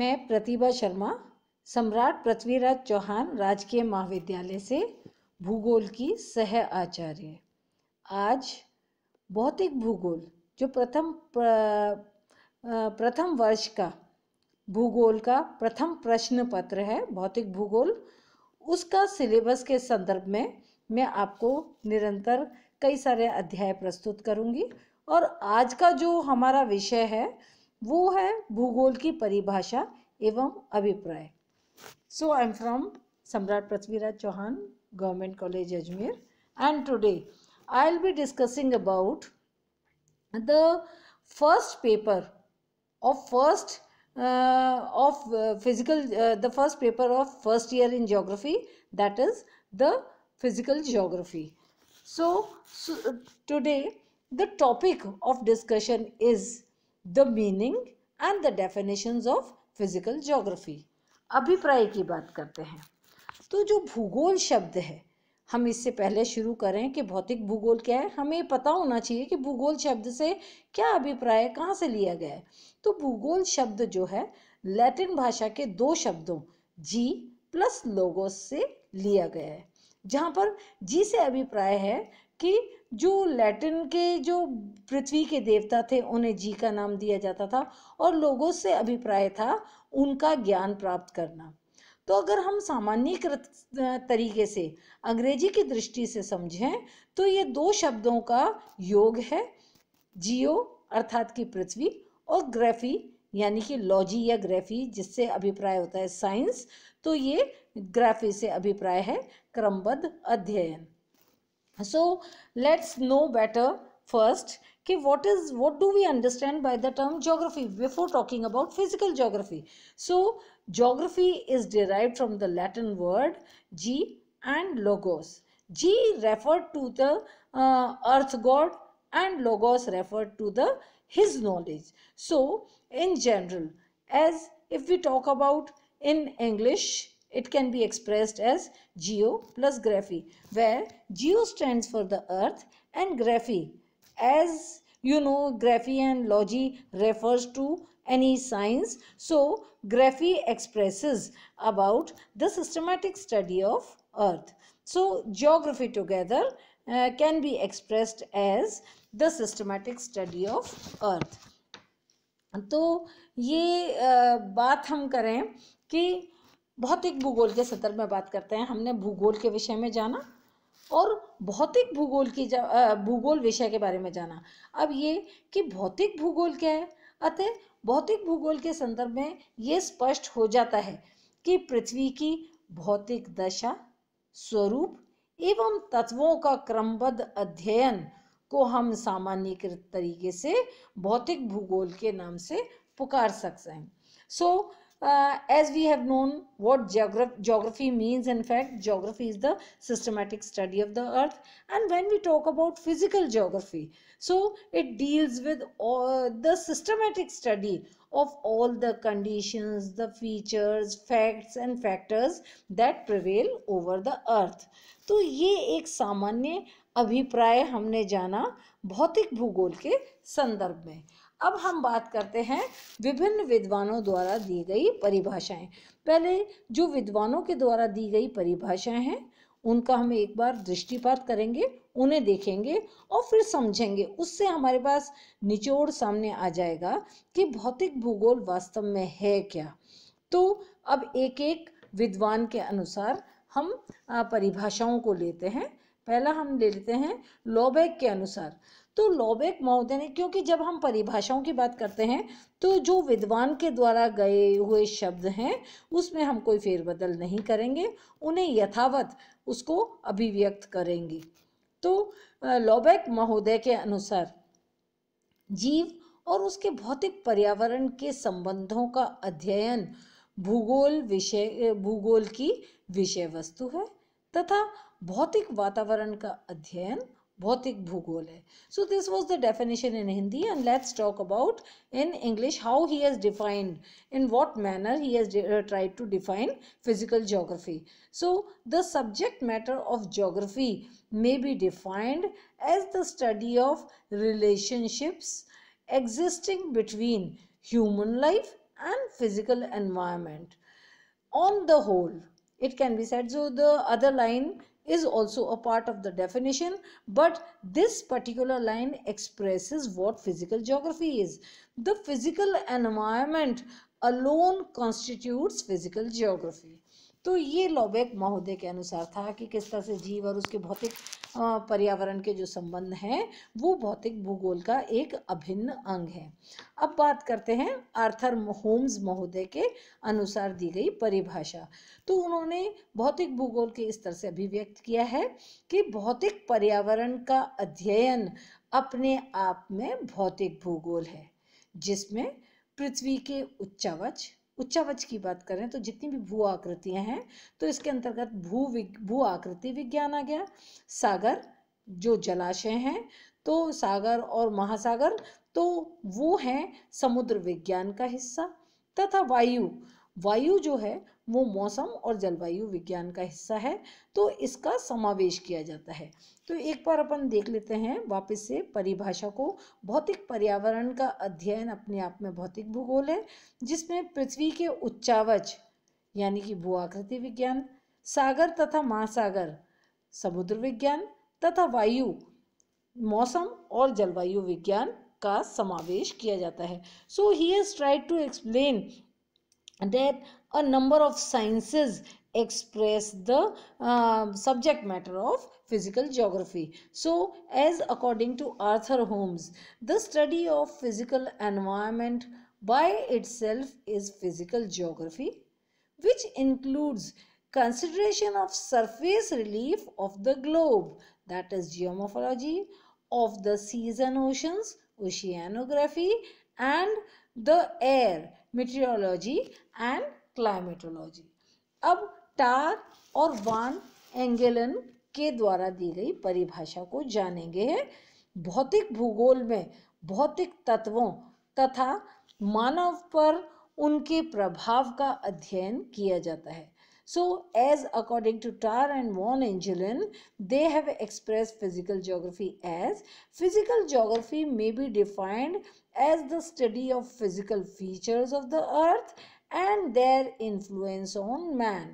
मैं प्रतिभा शर्मा सम्राट पृथ्वीराज चौहान राजकीय महाविद्यालय से भूगोल की सह आचार्य आज भौतिक भूगोल जो प्रथम प्र, प्रथम वर्ष का भूगोल का प्रथम प्रश्न पत्र है भौतिक भूगोल उसका सिलेबस के संदर्भ में मैं आपको निरंतर कई सारे अध्याय प्रस्तुत करूंगी और आज का जो हमारा विषय है वो है भूगोल की परिभाषा एवं अभिप्राय सो आई am from Samrat Prithviraj Chauhan Government College Ajmer and today I will be discussing about the first paper of first of physical the first paper of first year in geography that is the physical geography so today the topic of discussion is the meaning and the definitions of physical geography अभिप्राय की बात करते हैं तो जो भूगोल शब्द है हम इससे पहले शुरू करें कि भौतिक भूगोल क्या है हमें पता होना चाहिए कि भूगोल शब्द से क्या अभिप्राय कहाँ से लिया गया है तो भूगोल शब्द जो है लैटिन भाषा के दो शब्दों जी प्लस लोगोस से लिया गया है जहाँ पर जी से अभिप्राय है कि जो लैटिन के जो पृथ्वी के देवता थे उन्हें जी का नाम दिया जाता था और लोगों से अभिप्राय था उनका ज्ञान प्राप्त करना तो अगर हम सामान्यकृत तरीके से अंग्रेजी की दृष्टि से समझें तो ये दो शब्दों का योग है जियो अर्थात की पृथ्वी और ग्राफी यानी कि लॉजी या ग्राफी जिससे अभिप्राय होता है साइंस तो ये ग्राफी से अभिप्राय है क्रमबद्ध अध्ययन so let's know better first okay what is what do we understand by the term geography before talking about physical geography so geography is derived from the latin word g and logos g referred to the uh, earth god and logos referred to the his knowledge so in general as if we talk about in english it can be expressed as geo plus graphy where geo stands for the earth and graphy as you know graphy and logy refers to any science. So graphy expresses about the systematic study of earth. So geography together uh, can be expressed as the systematic study of earth. तो ये uh, बात हम करें कि भौतिक भूगोल के संदर्भ में बात करते हैं हमने भूगोल के विषय में जाना और भौतिक भूगोल की भूगोल विषय के बारे में जाना अब ये कि भौतिक भूगोल क्या है अतः भौतिक भूगोल के संदर्भ में ये स्पष्ट हो जाता है कि पृथ्वी की भौतिक दशा स्वरूप एवं तत्वों का क्रमबद्ध अध्ययन को हम सामान्यकृत तरीके से भौतिक भूगोल के नाम से पुकार सकते हैं सो so, uh, as we have known what geograph geography means in fact geography is the systematic study of the earth and when we talk about physical geography so it deals with all the systematic study of all the conditions the features facts and factors that prevail over the earth तो ये एक सामान्य अभिप्राय हमने जाना भौतिक भूगोल के संदर्भ में अब हम बात करते हैं विभिन्न विद्वानों द्वारा दी गई परिभाषाएं पहले जो विद्वानों के द्वारा दी गई परिभाषाएं हैं उनका हम एक बार दृष्टिपात करेंगे उन्हें देखेंगे और फिर समझेंगे उससे हमारे पास निचोड़ सामने आ जाएगा कि भौतिक भूगोल वास्तव में है क्या तो अब एक एक विद्वान के अनुसार हम परिभाषाओं को लेते हैं पहला हम ले लेते हैं लॉबैक के अनुसार तो लोबेक महोदय ने क्योंकि जब हम परिभाषाओं की बात करते हैं तो जो विद्वान के द्वारा गए हुए शब्द हैं उसमें हम कोई फेरबदल नहीं करेंगे उन्हें यथावत उसको अभिव्यक्त करेंगे तो लोबेक महोदय के अनुसार जीव और उसके भौतिक पर्यावरण के संबंधों का अध्ययन भूगोल विषय भूगोल की विषय वस्तु है तथा भौतिक वातावरण का अध्ययन So this was the definition in Hindi and let's talk about in English how he has defined, in what manner he has uh, tried to define physical geography. So the subject matter of geography may be defined as the study of relationships existing between human life and physical environment. On the whole, it can be said. So the other line is also a part of the definition but this particular line expresses what physical geography is the physical environment alone constitutes physical geography तो ये लॉबेक महोदय के अनुसार था कि किस तरह से जीव और उसके भौतिक पर्यावरण के जो संबंध हैं वो भौतिक भूगोल का एक अभिन्न अंग है अब बात करते हैं आर्थर होम्स महोदय के अनुसार दी गई परिभाषा तो उन्होंने भौतिक भूगोल के इस तरह से अभिव्यक्त किया है कि भौतिक पर्यावरण का अध्ययन अपने आप में भौतिक भूगोल है जिसमें पृथ्वी के उच्चावच उच्चावच की बात करें तो जितनी भी भू आकृतियां हैं तो इसके अंतर्गत भू भू आकृति विज्ञान आ गया सागर जो जलाशय हैं तो सागर और महासागर तो वो हैं समुद्र विज्ञान का हिस्सा तथा वायु वायु जो है वो मौसम और जलवायु विज्ञान का हिस्सा है तो इसका समावेश किया जाता है तो एक बार अपन देख लेते हैं वापस से परिभाषा को भौतिक पर्यावरण का अध्ययन अपने आप में भौतिक भूगोल है जिसमें पृथ्वी के उच्चावच यानी कि भू आकृति विज्ञान सागर तथा महासागर समुद्र विज्ञान तथा वायु मौसम और जलवायु विज्ञान का समावेश किया जाता है so he has tried to explain that a number of sciences express the uh, subject matter of physical geography. So, as according to Arthur Holmes, the study of physical environment by itself is physical geography, which includes consideration of surface relief of the globe, that is geomorphology, of the seas and oceans, oceanography, and the air, meteorology and climatology अब Tarr और वान एंगेलन के द्वारा दी गई परिभाषा को जानेंगे हैं भौतिक भूगोल में भौतिक तत्वों तथा मानव पर उनके प्रभाव का अध्ययन किया जाता है so as according to Tarr and von Engeln they have express physical geography as physical geography may be defined as the study of physical features of the earth and their influence on man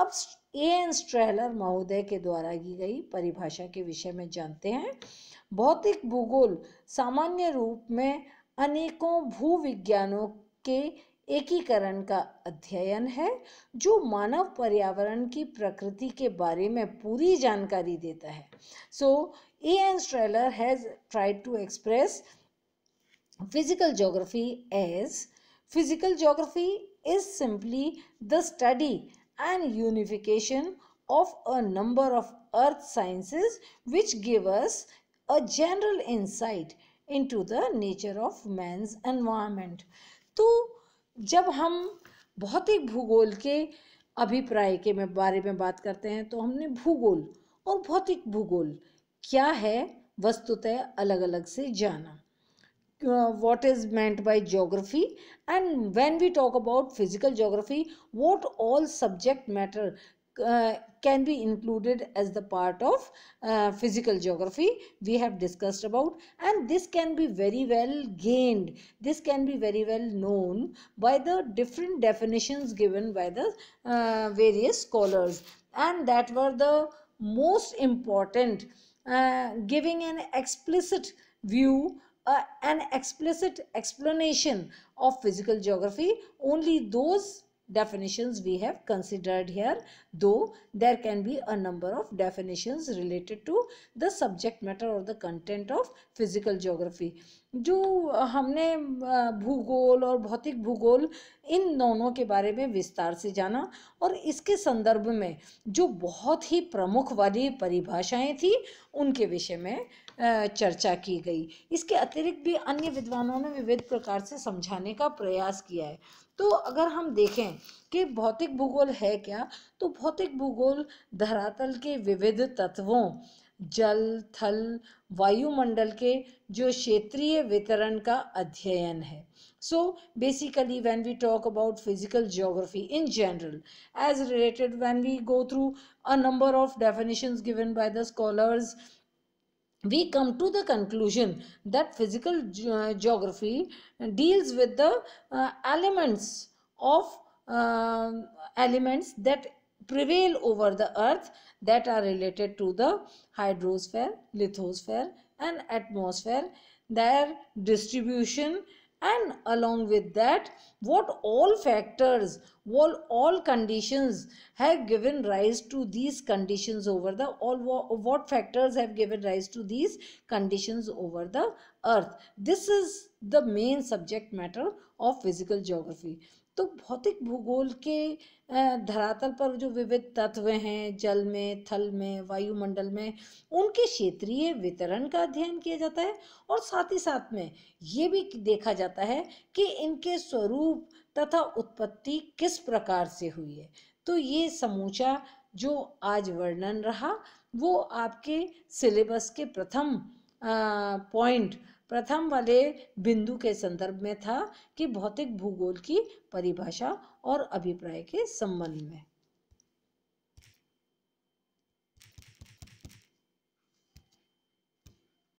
अब ए N स्ट्रेलर महोदय के द्वारा की गई परिभाषा के विषय में जानते हैं भौतिक भूगोल सामान्य रूप में अनेकों भूविज्ञानों के एकीकरण का अध्ययन है जो मानव पर्यावरण की प्रकृति के बारे में पूरी जानकारी देता है so A N Strahler has tried to express physical geography as physical geography is simply the study and unification of a number of earth sciences which give us a general insight into the nature of man's environment to जब हम भौतिक भूगोल के अभिप्राय के में बारे में बात करते हैं तो हमने भूगोल और भौतिक भूगोल क्या है वस्तुतः अलग अलग से जाना uh, what is meant by geography and when we talk about physical geography what all subject matter uh, can be included as the part of uh, physical geography we have discussed about and this can be very well gained this can be very well known by the different definitions given by the uh, various scholars and that were the most important uh, giving an explicit view an explicit explanation of physical geography only those definitions we have considered here though there can be a number of definitions related to the subject matter or the content of physical geography जो हमने भूगोल और भौतिक भूगोल इन दोनों के बारे में विस्तार से जाना और इसके संदर्भ में जो बहुत ही प्रमुख वाली परिभाषाएं थी उनके विषय में चर्चा की गई इसके अतिरिक्त भी अन्य विद्वानों ने विविध प्रकार से समझाने का प्रयास किया है तो अगर हम देखें कि भौतिक भूगोल है क्या तो भौतिक भूगोल धरातल के विविध तत्वों जल थल वायुमंडल के जो क्षेत्रीय वितरण का अध्ययन है so basically when we talk about physical geography in general as related when we go through a number of definition given by the scholars we come to the conclusion that physical uh, geography deals with the uh, elements of uh, elements that prevail over the earth that are related to the hydrosphere lithosphere and atmosphere their distribution and along with that what all factors all all conditions have given rise to these conditions over the all what factors have given rise to these conditions over the earth this is the main subject matter of physical geography तो भौतिक भूगोल के धरातल पर जो विविध तत्व हैं जल में थल में वायुमंडल में उनके क्षेत्रीय वितरण का अध्ययन किया जाता है और साथ ही साथ में ये भी देखा जाता है कि इनके स्वरूप तथा उत्पत्ति किस प्रकार से हुई है तो ये समूचा जो आज वर्णन रहा वो आपके सिलेबस के प्रथम पॉइंट प्रथम वाले बिंदु के संदर्भ में था कि भौतिक भूगोल की परिभाषा और अभिप्राय के संबंध में